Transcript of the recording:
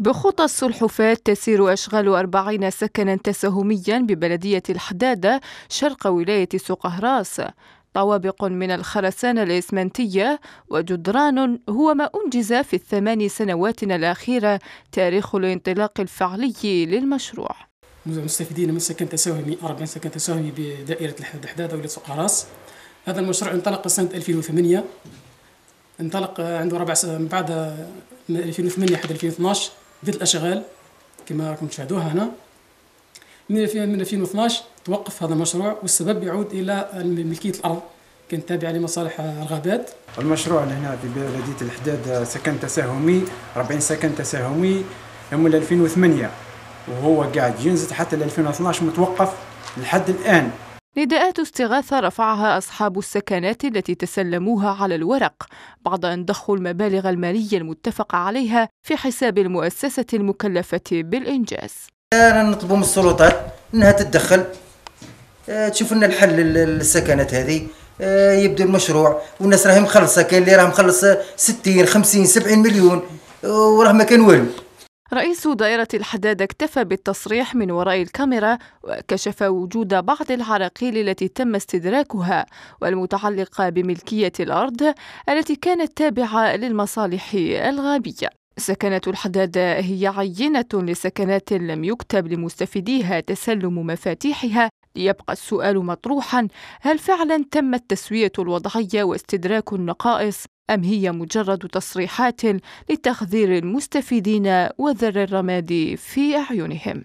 بخطى السلحفاة تسير أشغال 40 سكنا تساهميا ببلدية الحدادة شرق ولاية سقهراس طوابق من الخرسانة الإسمنتية وجدران هو ما أنجز في الثمان سنوات الأخيرة تاريخ الانطلاق الفعلي للمشروع مستفيدين من سكن تساهمي 40 سكن تساهمي بدائرة الحدادة ولاية سقهراس هذا المشروع انطلق سنة 2008 انطلق عنده ربع من بعد 2008 حتى 2012 بدات الاشغال كما راكم تشاهدوها هنا من 2012 توقف هذا المشروع والسبب يعود الى ملكيه الارض كانت تابعه لمصالح الغابات المشروع هنا في بلديه الحداد سكن تساهمي 40 سكن تساهمي من 2008 وهو قاعد ينزل حتى 2012 متوقف لحد الان نداءات استغاثة رفعها أصحاب السكنات التي تسلموها على الورق بعد أن ضخوا المبالغ المالية المتفق عليها في حساب المؤسسة المكلفة بالإنجاز أنا نطلب من السلطات أنها تتدخل آه، تشوف لنا الحل للسكنات هذه آه، يبدا المشروع والناس راهي مخلصه كاين اللي راه مخلص 60 50 70 مليون آه، وراه ما كان والو رئيس دائرة الحداد اكتفى بالتصريح من وراء الكاميرا وكشف وجود بعض العراقيل التي تم استدراكها والمتعلقة بملكية الأرض التي كانت تابعة للمصالح الغابية سكنة الحداد هي عينة لسكنات لم يكتب لمستفيديها تسلم مفاتيحها ليبقى السؤال مطروحا هل فعلا تمت تسوية الوضعية واستدراك النقائص أم هي مجرد تصريحات لتخذير المستفيدين وذر الرماد في أعينهم